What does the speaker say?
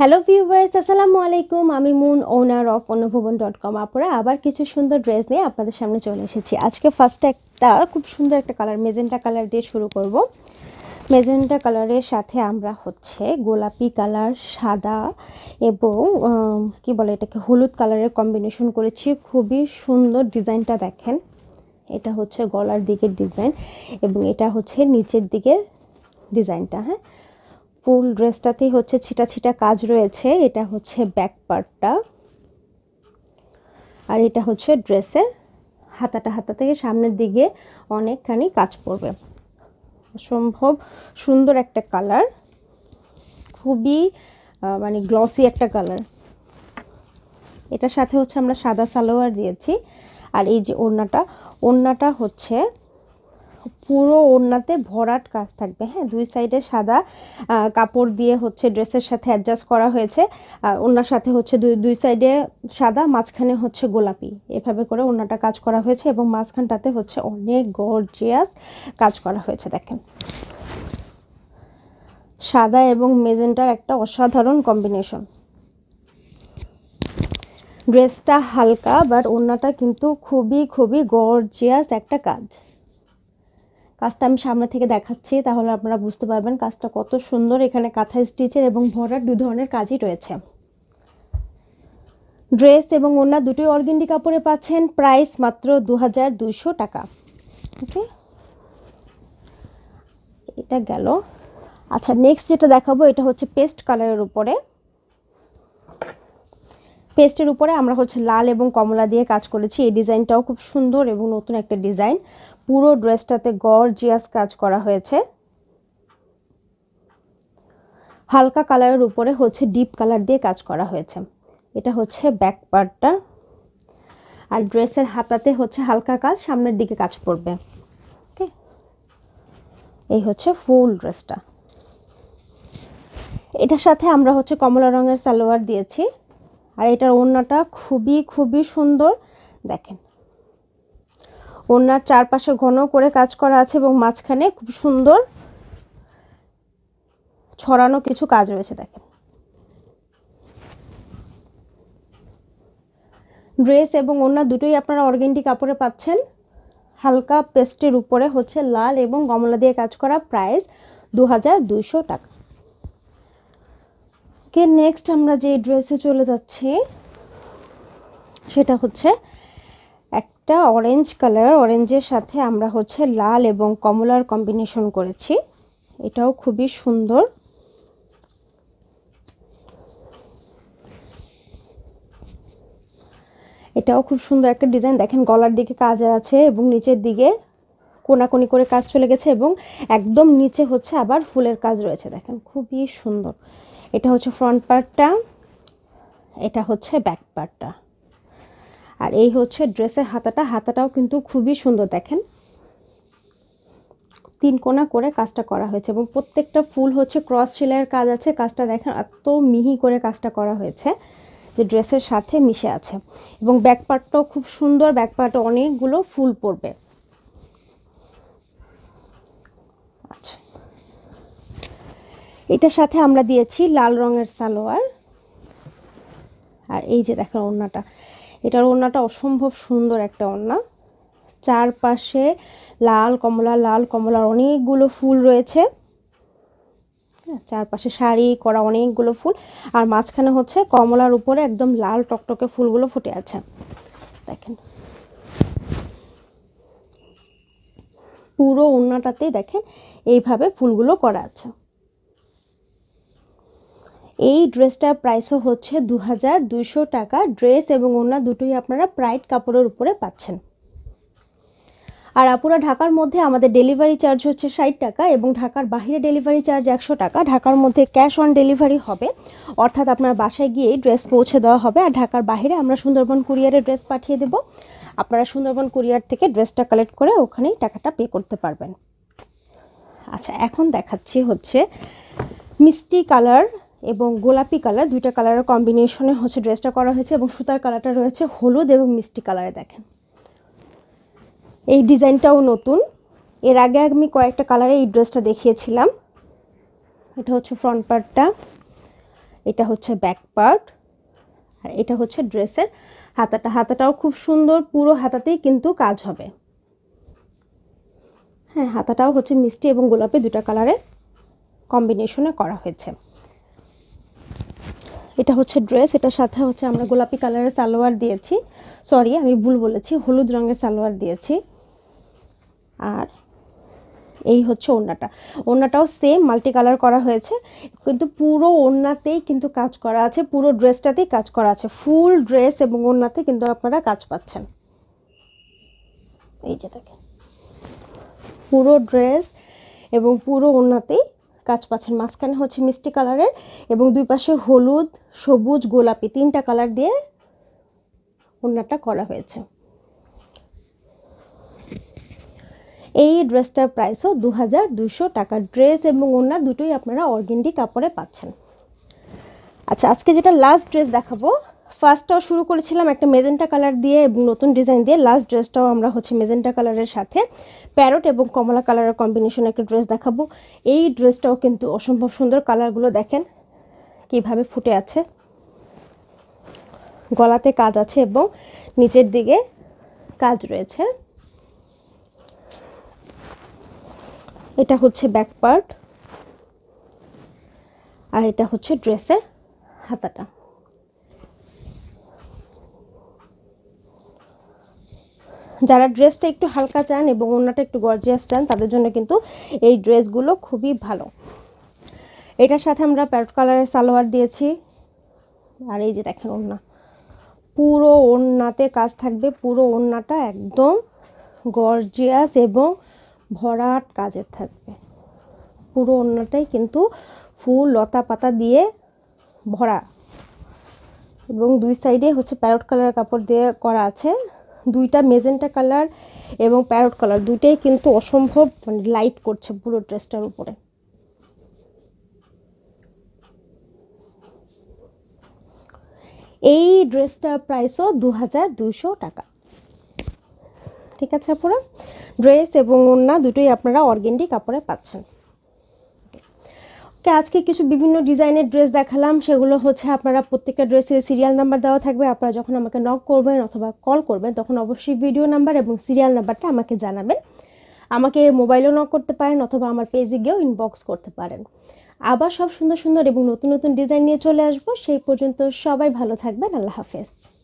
hello viewers আসসালামু আলাইকুম আমি Moon owner of Annabhaban dot com আপরা আবার কিছু সুন্দর ড্রেস নিয়ে আপনাদের সামনে চলে এসেছি আজকে ফার্স্ট একটা খুব সুন্দর একটা কালার মেজেন্টা কালার দিয়ে শুরু করব মেজেন্টা কালারের সাথে আমরা হচ্ছে গোলাপি কালার সাদা এবং কি বলে এটাকে হলুদ কালারের কম্বিনেশন করেছি খুবই সুন্দর ডিজাইনটা দেখেন এটা হচ্ছে গলার দিকের ডিজাইন এবং এটা হচ্ছে নিচের দিকের ডিজাইনটা হ্যাঁ ফুল ড্রেসটাতেই হচ্ছে ছিটা ছিটা কাজ রয়েছে এটা হচ্ছে ব্যাক পার্টটা আর এটা হচ্ছে ড্রেসের হাতাটা হাতা থেকে সামনের দিকে অনেকখানি কাজ পড়বে সম্ভব সুন্দর একটা কালার খুবই মানে গ্লসি একটা কালার এটার সাথে হচ্ছে আমরা সাদা সালোয়ার দিয়েছি আর এই যে ওড়নাটা ওড়নাটা হচ্ছে পুরো ওড়নাতে ভরাট কাজ থাকবে হ্যাঁ দুই সাইডে সাদা কাপড় দিয়ে হচ্ছে ড্রেসের সাথে অ্যাডজাস্ট করা হয়েছে ওড়নার সাথে হচ্ছে দুই দুই সাইডে সাদা মাঝখানে হচ্ছে গোলাপি এভাবে করে ওড়নাটা কাজ করা হয়েছে এবং মাঝখানটাতে হচ্ছে অনেক গর্জিয়াস কাজ করা হয়েছে দেখেন সাদা এবং মেজেন্টার একটা অসাধারণ কম্বিনেশন ড্রেসটা হালকা বাট ওড়নাটা কিন্তু খুবই খুবই গর্জিয়াস একটা কাজ কাজটা আমি সামনে থেকে দেখাচ্ছি তাহলে আপনারা বুঝতে পারবেন কাজটা কত সুন্দর এখানে কাঁথা স্টিচের এবং ভরার দু ধরনের কাজই রয়েছে ড্রেস এবং অন্য দুটোই অর্গেন্ডি কাপড়ে পাচ্ছেন প্রাইস মাত্র দু টাকা ওকে এটা গেল আচ্ছা নেক্সট যেটা দেখাবো এটা হচ্ছে পেস্ট কালারের উপরে পেস্টের উপরে আমরা হচ্ছে লাল এবং কমলা দিয়ে কাজ করেছি এই ডিজাইনটাও খুব সুন্দর এবং নতুন একটা ডিজাইন পুরো ড্রেসটাতে গর্জিয়াস কাজ করা হয়েছে হালকা কালারের উপরে হচ্ছে ডিপ কালার দিয়ে কাজ করা হয়েছে এটা হচ্ছে ব্যাক পার্টটা আর ড্রেসের হাতাতে হচ্ছে হালকা কাজ সামনের দিকে কাজ পড়বে ওকে এই হচ্ছে ফুল ড্রেসটা এটার সাথে আমরা হচ্ছে কমলা রঙের সালোয়ার দিয়েছি আর এটার ওড়নাটা খুবই খুবই সুন্দর দেখেন ওনার চারপাশে ঘন করে কাজ করা আছে এবং মাঝখানে খুব সুন্দর ছড়ানো কিছু কাজ রয়েছে দেখেন ড্রেস এবং অন্য দুটোই আপনারা অর্গেন্ডি কাপড়ে পাচ্ছেন হালকা পেস্টের উপরে হচ্ছে লাল এবং কমলা দিয়ে কাজ করা প্রাইস দু টাকা ওকে নেক্সট আমরা যে ড্রেসে চলে যাচ্ছি সেটা হচ্ছে একটা অরেঞ্জ কালার অরেঞ্জের সাথে আমরা হচ্ছে লাল এবং কমলার কম্বিনেশন করেছি এটাও খুবই সুন্দর এটাও খুব সুন্দর একটা ডিজাইন দেখেন গলার দিকে কাজ আছে এবং নিচের দিকে কোনাকুনি করে কাজ চলে গেছে এবং একদম নিচে হচ্ছে আবার ফুলের কাজ রয়েছে দেখেন খুবই সুন্দর এটা হচ্ছে ফ্রন্ট পার্টটা এটা হচ্ছে ব্যাক পার্টটা আর এই হচ্ছে ড্রেসের হাতাটা হাতাটাও কিন্তু খুবই সুন্দর দেখেন তিন কোনা করে কাজটা করা হয়েছে এবং প্রত্যেকটা ফুল হচ্ছে ক্রস সেলাইয়ের কাজ আছে কাজটা দেখেন এত মিহি করে কাজটা করা হয়েছে যে ড্রেসের সাথে মিশে আছে এবং ব্যাকপার্টটাও খুব সুন্দর ব্যাকপার্টে অনেকগুলো ফুল পড়বে আচ্ছা এটার সাথে আমরা দিয়েছি লাল রঙের সালোয়ার আর এই যে দেখেন ওড়নাটা এটার ওড়নাটা অসম্ভব সুন্দর একটা ওড়না চারপাশে লাল কমলা লাল কমলার অনেকগুলো ফুল রয়েছে হ্যাঁ, চারপাশে শাড়ি করা অনেকগুলো ফুল আর মাঝখানে হচ্ছে কমলার উপরে একদম লাল টকটকে ফুলগুলো ফুটে আছে দেখেন পুরো ওড়নাটাতেই দেখেন এইভাবে ফুলগুলো করা আছে এই ড্রেসটার প্রাইসও হচ্ছে দু হাজার দুইশো টাকা ড্রেস এবং অন্য দুটোই আপনারা প্রাইড কাপড়ের উপরে পাচ্ছেন আর আপুরা ঢাকার মধ্যে আমাদের ডেলিভারি চার্জ হচ্ছে ষাট টাকা এবং ঢাকার বাহিরে ডেলিভারি চার্জ একশো টাকা ঢাকার মধ্যে ক্যাশ অন ডেলিভারি হবে অর্থাৎ আপনার বাসায় গিয়ে ড্রেস পৌঁছে দেওয়া হবে আর ঢাকার বাহিরে আমরা সুন্দরবন কুরিয়ারে ড্রেস পাঠিয়ে দেব আপনারা সুন্দরবন কুরিয়ার থেকে ড্রেসটা কালেক্ট করে ওখানেই টাকাটা পে করতে পারবেন আচ্ছা এখন দেখাচ্ছি হচ্ছে মিষ্টি কালার এবং গোলাপি কালার দুইটা কালারের কম্বিনেশনে হচ্ছে ড্রেসটা করা হয়েছে এবং সুতার কালারটা রয়েছে হলুদ এবং মিষ্টি কালারে দেখেন এই ডিজাইনটাও নতুন এর আগে আমি কয়েকটা কালারে এই ড্রেসটা দেখিয়েছিলাম এটা হচ্ছে ফ্রন্ট পার্টটা এটা হচ্ছে ব্যাক পার্ট আর এটা হচ্ছে ড্রেসের হাতাটা হাতাটাও খুব সুন্দর পুরো হাতাতেই কিন্তু কাজ হবে হ্যাঁ হাতাটাও হচ্ছে মিষ্টি এবং গোলাপি দুটা কালারে কম্বিনেশনে করা হয়েছে এটা হচ্ছে ড্রেস এটার সাথে হচ্ছে আমরা গোলাপি কালারের সালোয়ার দিয়েছি সরি আমি ভুল বলেছি হলুদ রঙের সালোয়ার দিয়েছি আর এই হচ্ছে ওড়নাটা ওড়নাটাও সেম মাল্টি কালার করা হয়েছে কিন্তু পুরো ওড়নাতেই কিন্তু কাজ করা আছে পুরো ড্রেসটাতেই কাজ করা আছে ফুল ড্রেস এবং ওড়নাতে কিন্তু আপনারা কাজ পাচ্ছেন এই যে দেখেন পুরো ড্রেস এবং পুরো ওড়নাতেই কাজ পাচ্ছেন মাঝখানে হচ্ছে মিষ্টি কালারের এবং দুই পাশে হলুদ সবুজ গোলাপি তিনটা কালার দিয়ে ওড়নাটা করা হয়েছে এই ড্রেসটার প্রাইসও দু হাজার দুশো টাকা ড্রেস এবং ওড়না দুটোই আপনারা অর্গেন্ডি কাপড়ে পাচ্ছেন আচ্ছা আজকে যেটা লাস্ট ড্রেস দেখাবো ফার্স্টটাও শুরু করেছিলাম একটা মেজেন্টা কালার দিয়ে নতুন ডিজাইন দিয়ে লাস্ট ড্রেসটাও আমরা হচ্ছে মেজেন্টা কালারের সাথে প্যারট এবং কমলা কালারের কম্বিনেশন একটা ড্রেস দেখাবো এই ড্রেসটাও কিন্তু অসম্ভব সুন্দর কালারগুলো দেখেন কিভাবে ফুটে আছে গলাতে কাজ আছে এবং নিচের দিকে কাজ রয়েছে এটা হচ্ছে ব্যাক পার্ট আর এটা হচ্ছে ড্রেসের হাতাটা যারা ড্রেসটা একটু হালকা চান এবং ওনাটা একটু গর্জিয়াস চান তাদের জন্য কিন্তু এই ড্রেসগুলো খুবই ভালো এটার সাথে আমরা প্যারট কালারের সালোয়ার দিয়েছি আর এই যে দেখেন ওড়না পুরো ওড়নাতে কাজ থাকবে পুরো ওড়নাটা একদম গর্জিয়াস এবং ভরাট কাজের থাকবে পুরো ওড়নাটাই কিন্তু ফুল লতা পাতা দিয়ে ভরা এবং দুই সাইডে হচ্ছে প্যারট কালারের কাপড় দিয়ে করা আছে দুইটা মেজেন্টা কালার এবং প্যারট কালার দুইটাই কিন্তু অসম্ভব মানে লাইট করছে পুরো ড্রেসটার উপরে এই ড্রেসটার প্রাইসও দু হাজার দুশো টাকা ঠিক আছে আপনারা ড্রেস এবং ওড়না দুটোই আপনারা অর্গেন্ডি কাপড়ে পাচ্ছেন তো আজকে কিছু বিভিন্ন ডিজাইনের ড্রেস দেখালাম সেগুলো হচ্ছে আপনারা প্রত্যেকটা ড্রেসের সিরিয়াল নাম্বার দেওয়া থাকবে আপনারা যখন আমাকে নক করবেন অথবা কল করবেন তখন অবশ্যই ভিডিও নাম্বার এবং সিরিয়াল নাম্বারটা আমাকে জানাবেন আমাকে মোবাইলও নক করতে পারেন অথবা আমার পেজে গিয়েও ইনবক্স করতে পারেন আবার সব সুন্দর সুন্দর এবং নতুন নতুন ডিজাইন নিয়ে চলে আসবো সেই পর্যন্ত সবাই ভালো থাকবেন আল্লাহ হাফেজ